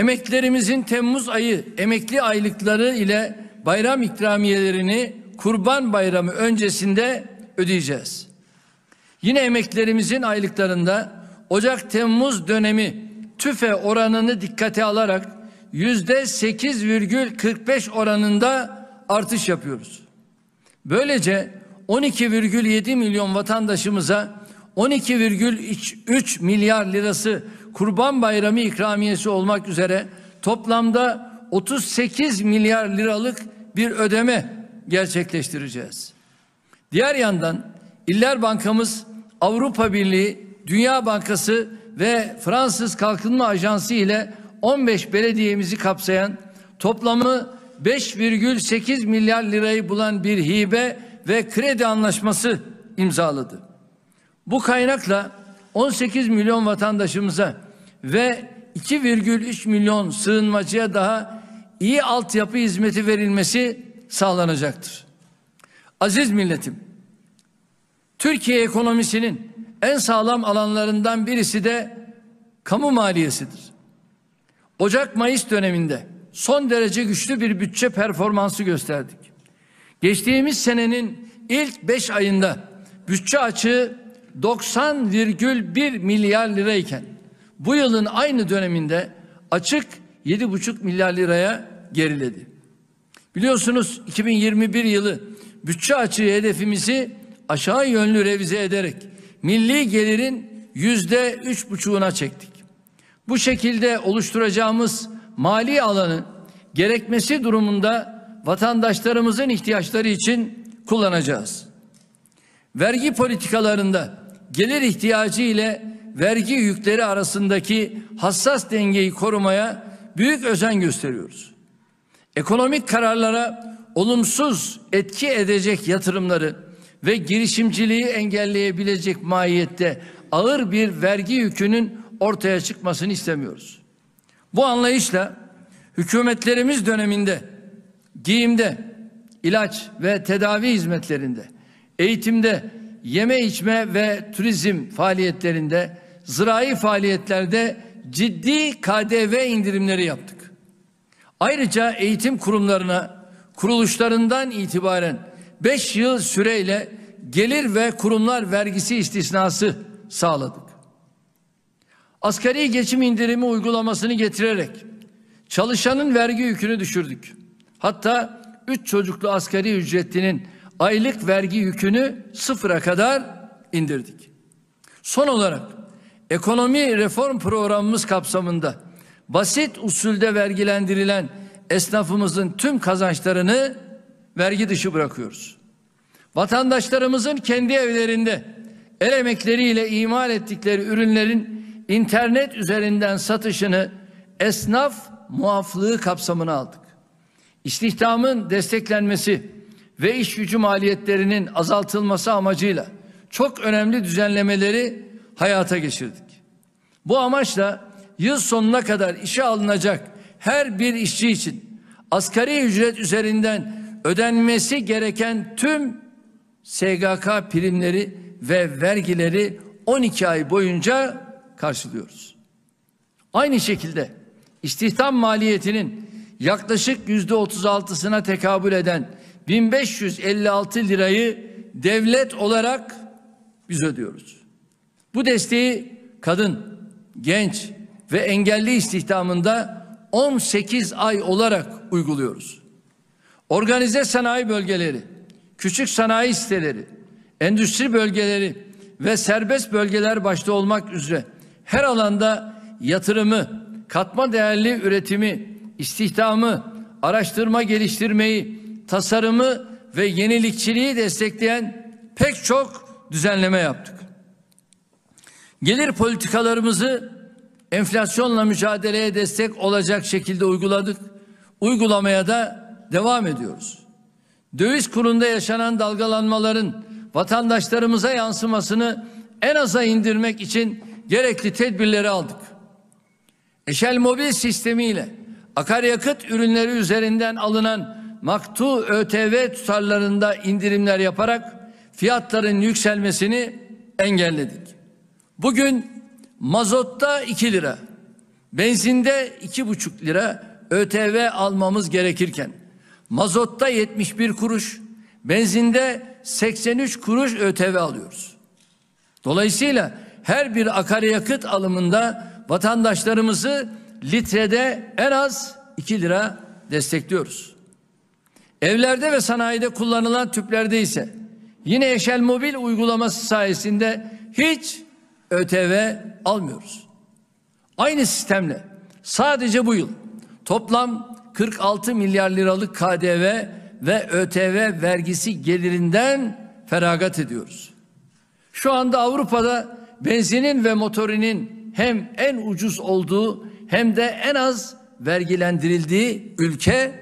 Emeklerimizin Temmuz ayı emekli aylıkları ile bayram ikramiyelerini Kurban Bayramı öncesinde ödeyeceğiz. Yine emeklerimizin aylıklarında Ocak-Temmuz dönemi tüfe oranını dikkate alarak yüzde 8,45 oranında artış yapıyoruz. Böylece 12,7 milyon vatandaşımıza 12,3 milyar lirası Kurban Bayramı ikramiyesi olmak üzere toplamda 38 milyar liralık bir ödeme gerçekleştireceğiz. Diğer yandan İller Bankamız Avrupa Birliği, Dünya Bankası ve Fransız Kalkınma Ajansı ile 15 belediyemizi kapsayan toplamı 5,8 milyar lirayı bulan bir hibe ve kredi anlaşması imzaladı. Bu kaynakla 18 milyon vatandaşımıza ve 2,3 milyon sığınmacıya daha iyi altyapı hizmeti verilmesi sağlanacaktır. Aziz milletim, Türkiye ekonomisinin en sağlam alanlarından birisi de kamu maliyesidir. Ocak-Mayıs döneminde son derece güçlü bir bütçe performansı gösterdik. Geçtiğimiz senenin ilk 5 ayında bütçe açığı 90,1 milyar lirayken bu yılın aynı döneminde açık 7,5 milyar liraya geriledi. Biliyorsunuz 2021 yılı bütçe açığı hedefimizi aşağı yönlü revize ederek milli gelirin yüzde üç buçuğuna çektik. Bu şekilde oluşturacağımız mali alanı gerekmesi durumunda vatandaşlarımızın ihtiyaçları için kullanacağız vergi politikalarında gelir ihtiyacı ile vergi yükleri arasındaki hassas dengeyi korumaya büyük özen gösteriyoruz. Ekonomik kararlara olumsuz etki edecek yatırımları ve girişimciliği engelleyebilecek mahiyette ağır bir vergi yükünün ortaya çıkmasını istemiyoruz. Bu anlayışla hükümetlerimiz döneminde giyimde, ilaç ve tedavi hizmetlerinde eğitimde, yeme içme ve turizm faaliyetlerinde, zirai faaliyetlerde ciddi KDV indirimleri yaptık. Ayrıca eğitim kurumlarına kuruluşlarından itibaren 5 yıl süreyle gelir ve kurumlar vergisi istisnası sağladık. Asgari geçim indirimi uygulamasını getirerek çalışanın vergi yükünü düşürdük. Hatta 3 çocuklu asgari ücretlinin aylık vergi yükünü sıfıra kadar indirdik. Son olarak ekonomi reform programımız kapsamında basit usulde vergilendirilen esnafımızın tüm kazançlarını vergi dışı bırakıyoruz. Vatandaşlarımızın kendi evlerinde el emekleriyle imal ettikleri ürünlerin internet üzerinden satışını esnaf muaflığı kapsamına aldık. İstihdamın desteklenmesi, ve iş gücü maliyetlerinin azaltılması amacıyla çok önemli düzenlemeleri hayata geçirdik. Bu amaçla yıl sonuna kadar işe alınacak her bir işçi için asgari ücret üzerinden ödenmesi gereken tüm SGK primleri ve vergileri 12 ay boyunca karşılıyoruz. Aynı şekilde istihdam maliyetinin yaklaşık yüzde 36'sına tekabül eden 1556 lirayı devlet olarak biz ödüyoruz. Bu desteği kadın, genç ve engelli istihdamında 18 ay olarak uyguluyoruz. Organize sanayi bölgeleri, küçük sanayi siteleri, endüstri bölgeleri ve serbest bölgeler başta olmak üzere her alanda yatırımı, katma değerli üretimi, istihdamı, araştırma geliştirmeyi, tasarımı ve yenilikçiliği destekleyen pek çok düzenleme yaptık. Gelir politikalarımızı enflasyonla mücadeleye destek olacak şekilde uyguladık. Uygulamaya da devam ediyoruz. Döviz kurunda yaşanan dalgalanmaların vatandaşlarımıza yansımasını en aza indirmek için gerekli tedbirleri aldık. Eşel mobil sistemiyle akaryakıt ürünleri üzerinden alınan maktu ÖTV tutarlarında indirimler yaparak fiyatların yükselmesini engelledik. Bugün mazotta 2 lira, benzinde 2,5 lira ÖTV almamız gerekirken mazotta 71 kuruş, benzinde 83 kuruş ÖTV alıyoruz. Dolayısıyla her bir akaryakıt alımında vatandaşlarımızı litrede en az 2 lira destekliyoruz. Evlerde ve sanayide kullanılan tüplerde ise yine Eşel Mobil uygulaması sayesinde hiç ÖTV almıyoruz. Aynı sistemle sadece bu yıl toplam 46 milyar liralık KDV ve ÖTV vergisi gelirinden feragat ediyoruz. Şu anda Avrupa'da benzinin ve motorinin hem en ucuz olduğu hem de en az vergilendirildiği ülke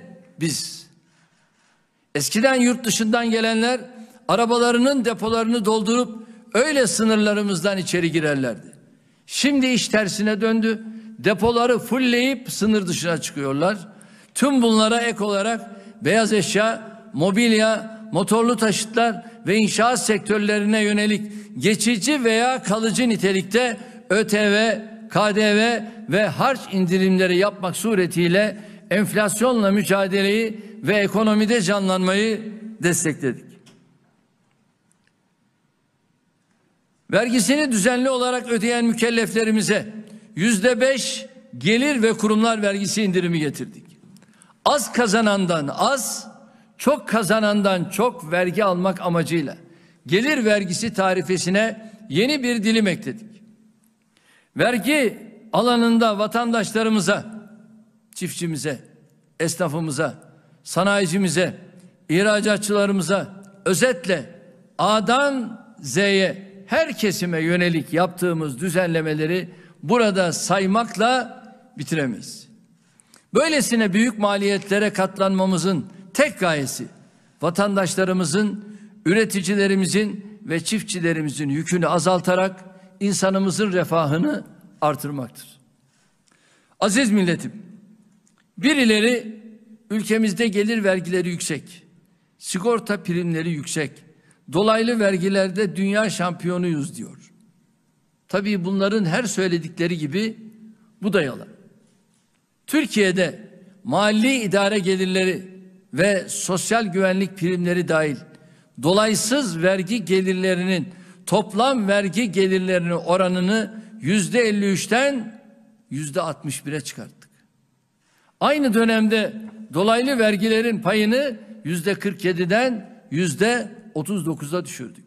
biz. Eskiden yurt dışından gelenler arabalarının depolarını doldurup öyle sınırlarımızdan içeri girerlerdi. Şimdi iş tersine döndü. Depoları fullleyip sınır dışına çıkıyorlar. Tüm bunlara ek olarak beyaz eşya, mobilya, motorlu taşıtlar ve inşaat sektörlerine yönelik geçici veya kalıcı nitelikte ÖTV, KDV ve harç indirimleri yapmak suretiyle enflasyonla mücadeleyi ve ekonomide canlanmayı destekledik. Vergisini düzenli olarak ödeyen mükelleflerimize yüzde beş gelir ve kurumlar vergisi indirimi getirdik. Az kazanandan az, çok kazanandan çok vergi almak amacıyla gelir vergisi tarifesine yeni bir dilim ekledik. Vergi alanında vatandaşlarımıza çiftçimize, esnafımıza, sanayicimize, ihracatçılarımıza, özetle A'dan Z'ye her kesime yönelik yaptığımız düzenlemeleri burada saymakla bitiremeyiz. Böylesine büyük maliyetlere katlanmamızın tek gayesi vatandaşlarımızın, üreticilerimizin ve çiftçilerimizin yükünü azaltarak insanımızın refahını artırmaktır. Aziz milletim, Birileri ülkemizde gelir vergileri yüksek, sigorta primleri yüksek, dolaylı vergilerde dünya şampiyonuyuz diyor. Tabii bunların her söyledikleri gibi bu da yalan. Türkiye'de mali idare gelirleri ve sosyal güvenlik primleri dahil dolaysız vergi gelirlerinin toplam vergi gelirlerinin oranını yüzde 53'ten yüzde 61'e çıkardı. Aynı dönemde dolaylı vergilerin payını yüzde 47'den yüzde 39'a düşürdük.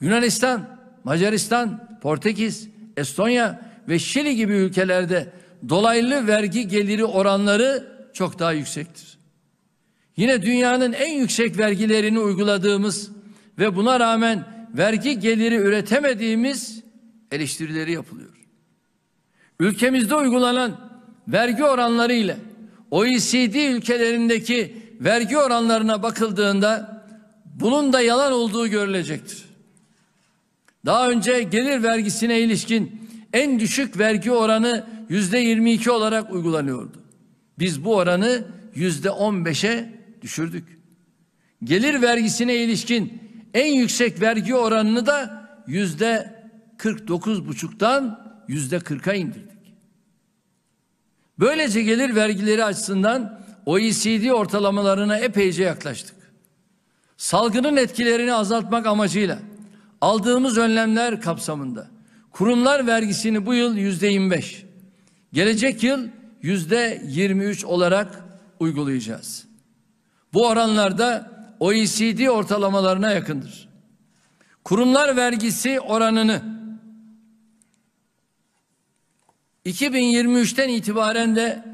Yunanistan, Macaristan, Portekiz, Estonya ve Şili gibi ülkelerde dolaylı vergi geliri oranları çok daha yüksektir. Yine dünyanın en yüksek vergilerini uyguladığımız ve buna rağmen vergi geliri üretemediğimiz eleştirileri yapılıyor. Ülkemizde uygulanan vergi oranları ile OECD ülkelerindeki vergi oranlarına bakıldığında bunun da yalan olduğu görülecektir. Daha önce gelir vergisine ilişkin en düşük vergi oranı yüzde 22 olarak uygulanıyordu. Biz bu oranı yüzde 15'e düşürdük. Gelir vergisine ilişkin en yüksek vergi oranını da yüzde 49 buçuktan yüzde 40'a indirdik. Böylece gelir vergileri açısından OECD ortalamalarına epeyce yaklaştık. Salgının etkilerini azaltmak amacıyla aldığımız önlemler kapsamında kurumlar vergisini bu yıl yüzde 25, gelecek yıl yüzde 23 olarak uygulayacağız. Bu oranlarda OECD ortalamalarına yakındır. Kurumlar vergisi oranını 2023'ten itibaren de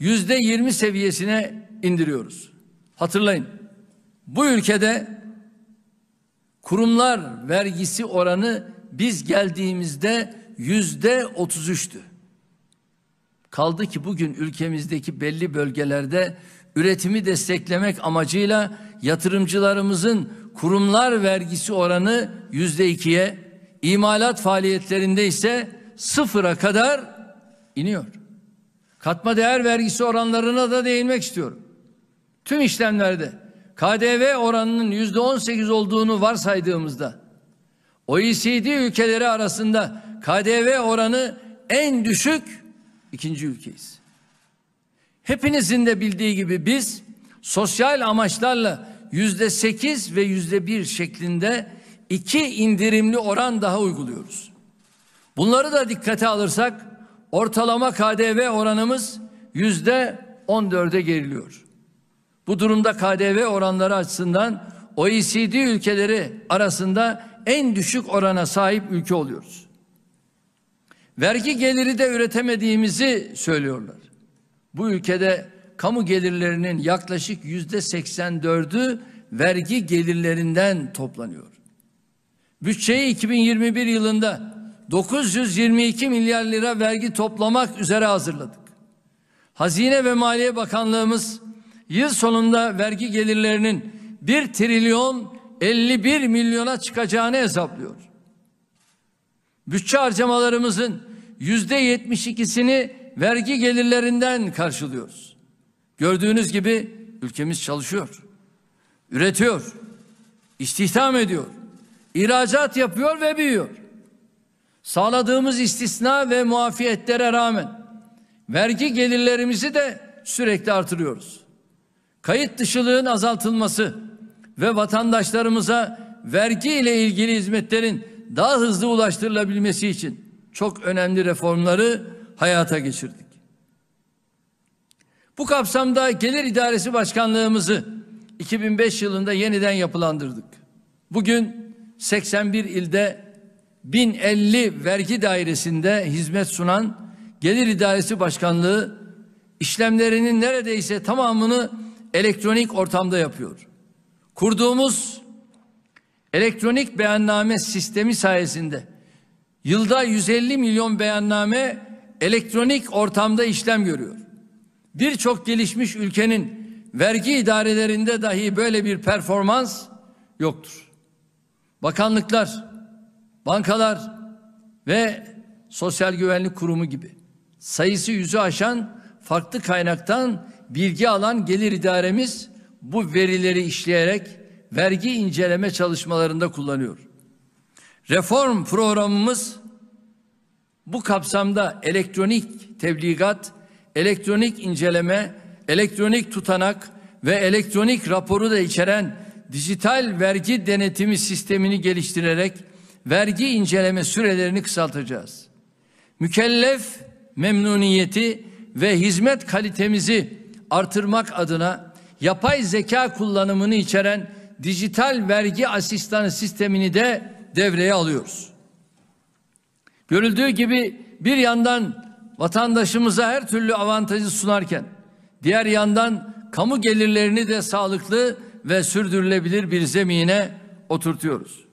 yüzde 20 seviyesine indiriyoruz. Hatırlayın bu ülkede kurumlar vergisi oranı biz geldiğimizde yüzde 33'tü. Kaldı ki bugün ülkemizdeki belli bölgelerde üretimi desteklemek amacıyla yatırımcılarımızın kurumlar vergisi oranı yüzde ikiye, imalat faaliyetlerinde ise sıfıra kadar iniyor. Katma değer vergisi oranlarına da değinmek istiyorum. Tüm işlemlerde KDV oranının yüzde on sekiz olduğunu varsaydığımızda OECD ülkeleri arasında KDV oranı en düşük ikinci ülkeyiz. Hepinizin de bildiği gibi biz sosyal amaçlarla yüzde sekiz ve yüzde bir şeklinde iki indirimli oran daha uyguluyoruz. Bunları da dikkate alırsak Ortalama KDV oranımız yüzde 14'e geriliyor. Bu durumda KDV oranları açısından OECD ülkeleri arasında en düşük orana sahip ülke oluyoruz. Vergi geliri de üretemediğimizi söylüyorlar. Bu ülkede kamu gelirlerinin yaklaşık yüzde 84'ü vergi gelirlerinden toplanıyor. Bütçeyi 2021 yılında 922 milyar lira vergi toplamak üzere hazırladık. Hazine ve Maliye Bakanlığımız yıl sonunda vergi gelirlerinin 1 trilyon 51 milyona çıkacağını hesaplıyor. Bütçe harcamalarımızın yüzde %72'sini vergi gelirlerinden karşılıyoruz. Gördüğünüz gibi ülkemiz çalışıyor, üretiyor, istihdam ediyor, ihracat yapıyor ve büyüyor. Sağladığımız istisna ve muafiyetlere rağmen vergi gelirlerimizi de sürekli artırıyoruz. Kayıt dışılığın azaltılması ve vatandaşlarımıza vergi ile ilgili hizmetlerin daha hızlı ulaştırılabilmesi için çok önemli reformları hayata geçirdik. Bu kapsamda Gelir İdaresi Başkanlığımızı 2005 yılında yeniden yapılandırdık. Bugün 81 ilde 1050 vergi dairesinde hizmet sunan Gelir İdaresi Başkanlığı işlemlerinin neredeyse tamamını elektronik ortamda yapıyor. Kurduğumuz elektronik beyanname sistemi sayesinde yılda 150 milyon beyanname elektronik ortamda işlem görüyor. Birçok gelişmiş ülkenin vergi idarelerinde dahi böyle bir performans yoktur. Bakanlıklar, bankalar ve Sosyal Güvenlik Kurumu gibi sayısı yüzü aşan farklı kaynaktan bilgi alan gelir idaremiz bu verileri işleyerek vergi inceleme çalışmalarında kullanıyor. Reform programımız bu kapsamda elektronik tebligat, elektronik inceleme, elektronik tutanak ve elektronik raporu da içeren dijital vergi denetimi sistemini geliştirerek vergi inceleme sürelerini kısaltacağız. Mükellef memnuniyeti ve hizmet kalitemizi artırmak adına yapay zeka kullanımını içeren dijital vergi asistanı sistemini de devreye alıyoruz. Görüldüğü gibi bir yandan vatandaşımıza her türlü avantajı sunarken diğer yandan kamu gelirlerini de sağlıklı ve sürdürülebilir bir zemine oturtuyoruz.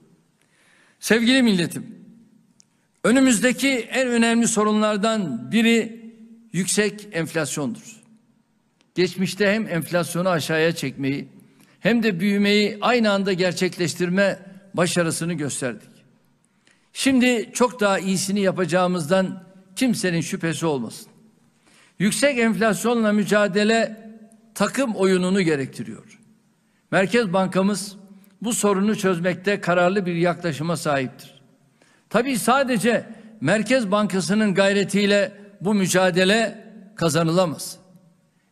Sevgili milletim, önümüzdeki en önemli sorunlardan biri yüksek enflasyondur. Geçmişte hem enflasyonu aşağıya çekmeyi hem de büyümeyi aynı anda gerçekleştirme başarısını gösterdik. Şimdi çok daha iyisini yapacağımızdan kimsenin şüphesi olmasın. Yüksek enflasyonla mücadele takım oyununu gerektiriyor. Merkez Bankamız bu sorunu çözmekte kararlı bir yaklaşıma sahiptir. Tabii sadece Merkez Bankası'nın gayretiyle bu mücadele kazanılamaz.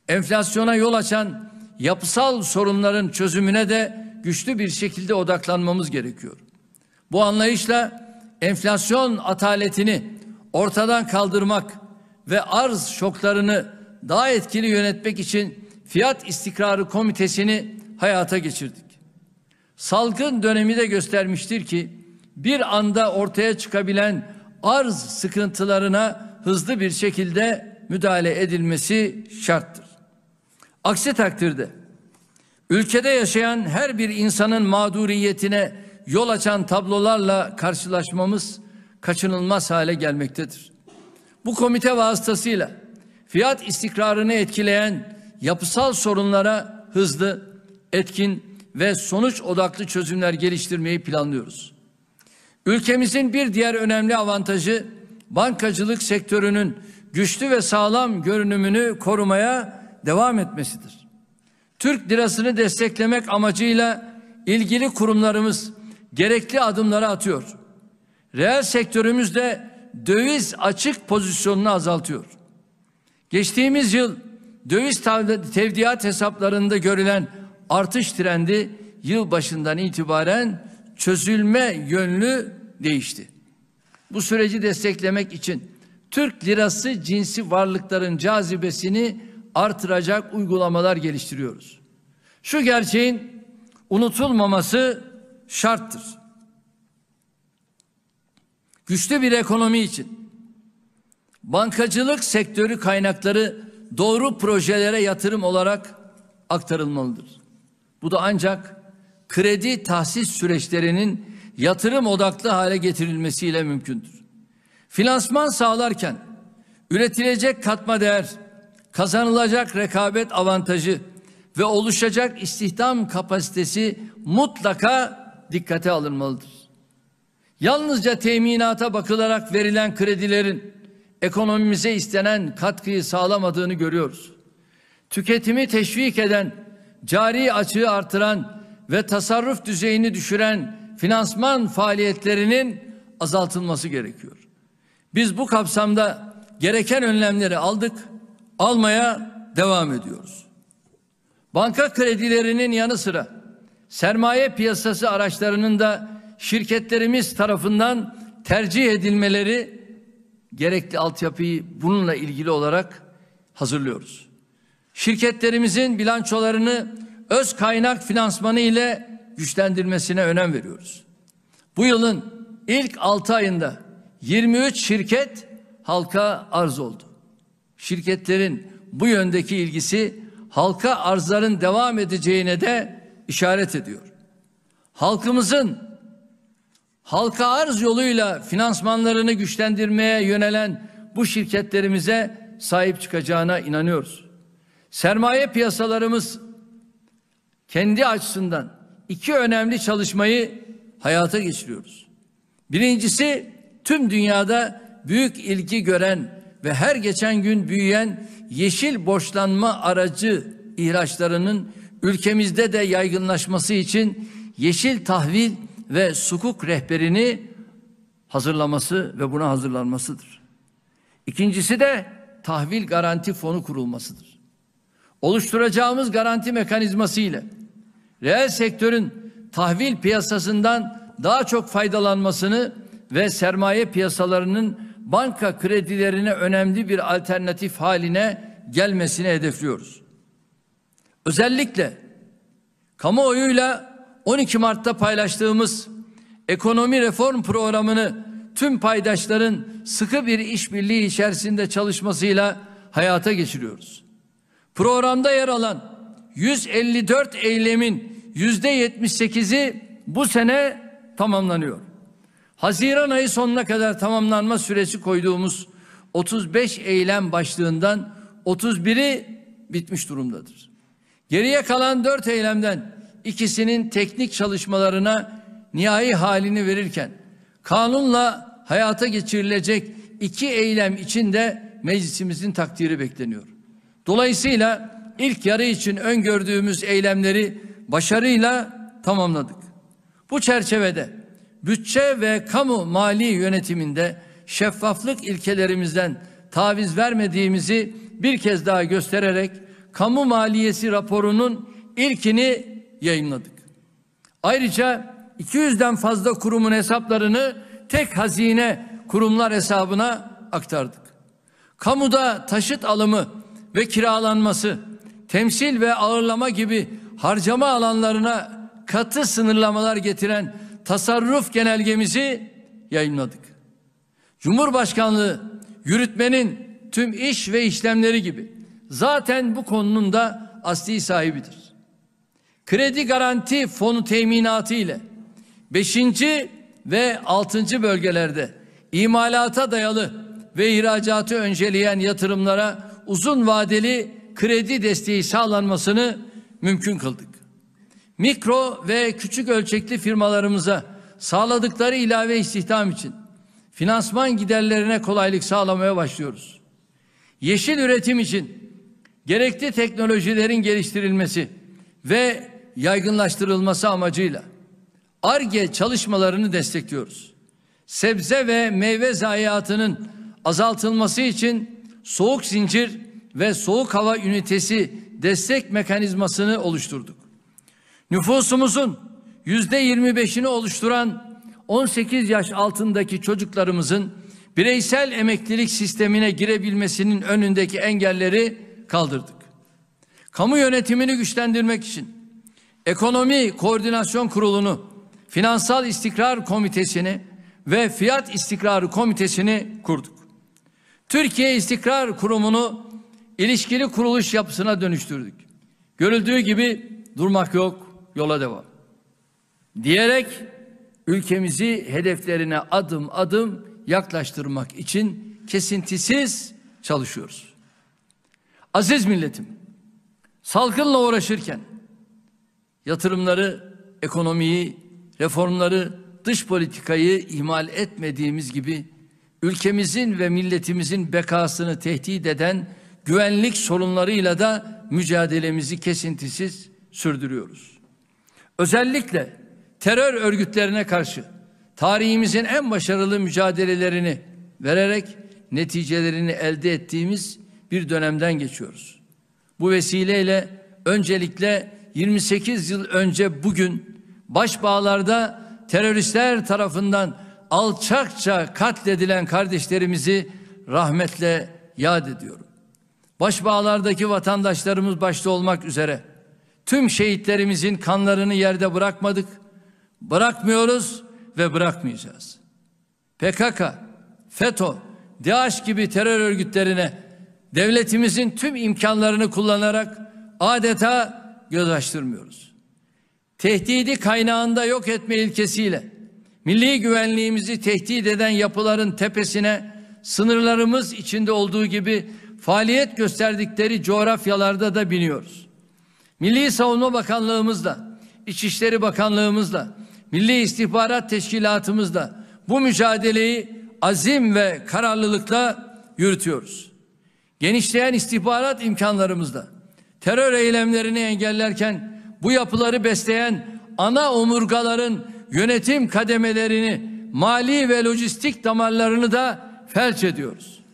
Enflasyona yol açan yapısal sorunların çözümüne de güçlü bir şekilde odaklanmamız gerekiyor. Bu anlayışla enflasyon ataletini ortadan kaldırmak ve arz şoklarını daha etkili yönetmek için Fiyat İstikrarı Komitesi'ni hayata geçirdik salgın dönemi de göstermiştir ki bir anda ortaya çıkabilen arz sıkıntılarına hızlı bir şekilde müdahale edilmesi şarttır. Aksi takdirde ülkede yaşayan her bir insanın mağduriyetine yol açan tablolarla karşılaşmamız kaçınılmaz hale gelmektedir. Bu komite vasıtasıyla fiyat istikrarını etkileyen yapısal sorunlara hızlı, etkin ve sonuç odaklı çözümler geliştirmeyi planlıyoruz. Ülkemizin bir diğer önemli avantajı bankacılık sektörünün güçlü ve sağlam görünümünü korumaya devam etmesidir. Türk lirasını desteklemek amacıyla ilgili kurumlarımız gerekli adımları atıyor. Reel sektörümüz de döviz açık pozisyonunu azaltıyor. Geçtiğimiz yıl döviz tevdiat hesaplarında görülen artış trendi yıl başından itibaren çözülme yönlü değişti. Bu süreci desteklemek için Türk lirası cinsi varlıkların cazibesini artıracak uygulamalar geliştiriyoruz. Şu gerçeğin unutulmaması şarttır. Güçlü bir ekonomi için bankacılık sektörü kaynakları doğru projelere yatırım olarak aktarılmalıdır. Bu da ancak kredi tahsis süreçlerinin yatırım odaklı hale getirilmesiyle mümkündür. Finansman sağlarken üretilecek katma değer, kazanılacak rekabet avantajı ve oluşacak istihdam kapasitesi mutlaka dikkate alınmalıdır. Yalnızca teminata bakılarak verilen kredilerin ekonomimize istenen katkıyı sağlamadığını görüyoruz. Tüketimi teşvik eden cari açığı artıran ve tasarruf düzeyini düşüren finansman faaliyetlerinin azaltılması gerekiyor. Biz bu kapsamda gereken önlemleri aldık, almaya devam ediyoruz. Banka kredilerinin yanı sıra sermaye piyasası araçlarının da şirketlerimiz tarafından tercih edilmeleri gerekli altyapıyı bununla ilgili olarak hazırlıyoruz. Şirketlerimizin bilançolarını öz kaynak finansmanı ile güçlendirmesine önem veriyoruz. Bu yılın ilk 6 ayında 23 şirket halka arz oldu. Şirketlerin bu yöndeki ilgisi halka arzların devam edeceğine de işaret ediyor. Halkımızın halka arz yoluyla finansmanlarını güçlendirmeye yönelen bu şirketlerimize sahip çıkacağına inanıyoruz. Sermaye piyasalarımız kendi açısından iki önemli çalışmayı hayata geçiriyoruz. Birincisi tüm dünyada büyük ilgi gören ve her geçen gün büyüyen yeşil borçlanma aracı ihraçlarının ülkemizde de yaygınlaşması için yeşil tahvil ve sukuk rehberini hazırlaması ve buna hazırlanmasıdır. İkincisi de tahvil garanti fonu kurulmasıdır oluşturacağımız garanti mekanizması ile reel sektörün tahvil piyasasından daha çok faydalanmasını ve sermaye piyasalarının banka kredilerine önemli bir alternatif haline gelmesini hedefliyoruz. Özellikle kamuoyuyla 12 Mart'ta paylaştığımız ekonomi reform programını tüm paydaşların sıkı bir işbirliği içerisinde çalışmasıyla hayata geçiriyoruz. Programda yer alan 154 eylemin %78'i bu sene tamamlanıyor. Haziran ayı sonuna kadar tamamlanma süresi koyduğumuz 35 eylem başlığından 31'i bitmiş durumdadır. Geriye kalan 4 eylemden ikisinin teknik çalışmalarına nihai halini verirken kanunla hayata geçirilecek iki eylem için de meclisimizin takdiri bekleniyor. Dolayısıyla ilk yarı için öngördüğümüz eylemleri başarıyla tamamladık. Bu çerçevede bütçe ve kamu mali yönetiminde şeffaflık ilkelerimizden taviz vermediğimizi bir kez daha göstererek kamu maliyesi raporunun ilkini yayınladık. Ayrıca 200'den fazla kurumun hesaplarını tek hazine kurumlar hesabına aktardık. Kamuda taşıt alımı ve kiralanması, temsil ve ağırlama gibi harcama alanlarına katı sınırlamalar getiren tasarruf genelgemizi yayınladık. Cumhurbaşkanlığı yürütmenin tüm iş ve işlemleri gibi zaten bu konunun da asli sahibidir. Kredi garanti fonu teminatı ile 5. ve 6. bölgelerde imalata dayalı ve ihracatı önceleyen yatırımlara uzun vadeli kredi desteği sağlanmasını mümkün kıldık. Mikro ve küçük ölçekli firmalarımıza sağladıkları ilave istihdam için finansman giderlerine kolaylık sağlamaya başlıyoruz. Yeşil üretim için gerekli teknolojilerin geliştirilmesi ve yaygınlaştırılması amacıyla ARGE çalışmalarını destekliyoruz. Sebze ve meyve zayiatının azaltılması için soğuk zincir ve soğuk hava ünitesi destek mekanizmasını oluşturduk. Nüfusumuzun yüzde 25'ini oluşturan 18 yaş altındaki çocuklarımızın bireysel emeklilik sistemine girebilmesinin önündeki engelleri kaldırdık. Kamu yönetimini güçlendirmek için Ekonomi Koordinasyon Kurulu'nu, Finansal istikrar Komitesi'ni ve Fiyat istikrarı Komitesi'ni kurduk. Türkiye İstikrar Kurumu'nu ilişkili kuruluş yapısına dönüştürdük. Görüldüğü gibi durmak yok, yola devam. Diyerek ülkemizi hedeflerine adım adım yaklaştırmak için kesintisiz çalışıyoruz. Aziz milletim, salkınla uğraşırken yatırımları, ekonomiyi, reformları, dış politikayı ihmal etmediğimiz gibi ülkemizin ve milletimizin bekasını tehdit eden güvenlik sorunlarıyla da mücadelemizi kesintisiz sürdürüyoruz. Özellikle terör örgütlerine karşı tarihimizin en başarılı mücadelelerini vererek neticelerini elde ettiğimiz bir dönemden geçiyoruz. Bu vesileyle öncelikle 28 yıl önce bugün başbağlarda teröristler tarafından alçakça katledilen kardeşlerimizi rahmetle yad ediyorum. Başbağlardaki vatandaşlarımız başta olmak üzere tüm şehitlerimizin kanlarını yerde bırakmadık, bırakmıyoruz ve bırakmayacağız. PKK, FETÖ, DAEŞ gibi terör örgütlerine devletimizin tüm imkanlarını kullanarak adeta göz açtırmıyoruz. Tehdidi kaynağında yok etme ilkesiyle milli güvenliğimizi tehdit eden yapıların tepesine sınırlarımız içinde olduğu gibi faaliyet gösterdikleri coğrafyalarda da biniyoruz. Milli Savunma Bakanlığımızla, İçişleri Bakanlığımızla, Milli İstihbarat Teşkilatımızla bu mücadeleyi azim ve kararlılıkla yürütüyoruz. Genişleyen istihbarat imkanlarımızla terör eylemlerini engellerken bu yapıları besleyen ana omurgaların yönetim kademelerini, mali ve lojistik damarlarını da felç ediyoruz.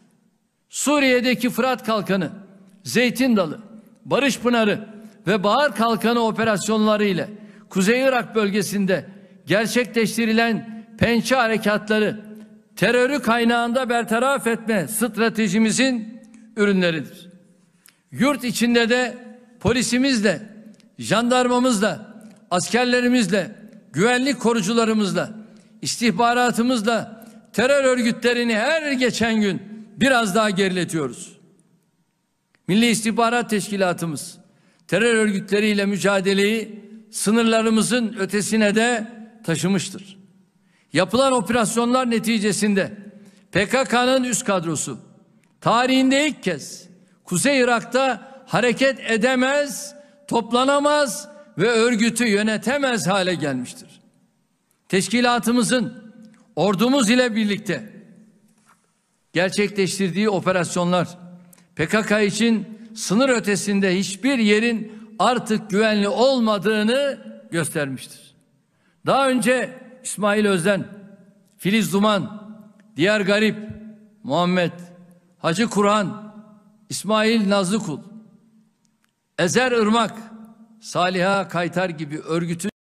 Suriye'deki Fırat Kalkanı, Zeytin Dalı, Barış Pınarı ve Bahar Kalkanı operasyonları ile Kuzey Irak bölgesinde gerçekleştirilen pençe harekatları terörü kaynağında bertaraf etme stratejimizin ürünleridir. Yurt içinde de polisimizle, jandarmamızla, askerlerimizle güvenlik korucularımızla, istihbaratımızla terör örgütlerini her geçen gün biraz daha geriletiyoruz. Milli İstihbarat Teşkilatımız terör örgütleriyle mücadeleyi sınırlarımızın ötesine de taşımıştır. Yapılan operasyonlar neticesinde PKK'nın üst kadrosu tarihinde ilk kez Kuzey Irak'ta hareket edemez, toplanamaz ve örgütü yönetemez hale gelmiştir. Teşkilatımızın ordumuz ile birlikte gerçekleştirdiği operasyonlar PKK için sınır ötesinde hiçbir yerin artık güvenli olmadığını göstermiştir. Daha önce İsmail Özden, Filiz Duman, Diğer Garip, Muhammed, Hacı Kur'an, İsmail Nazlıkul, Ezer Irmak, Saliha Kaytar gibi örgütün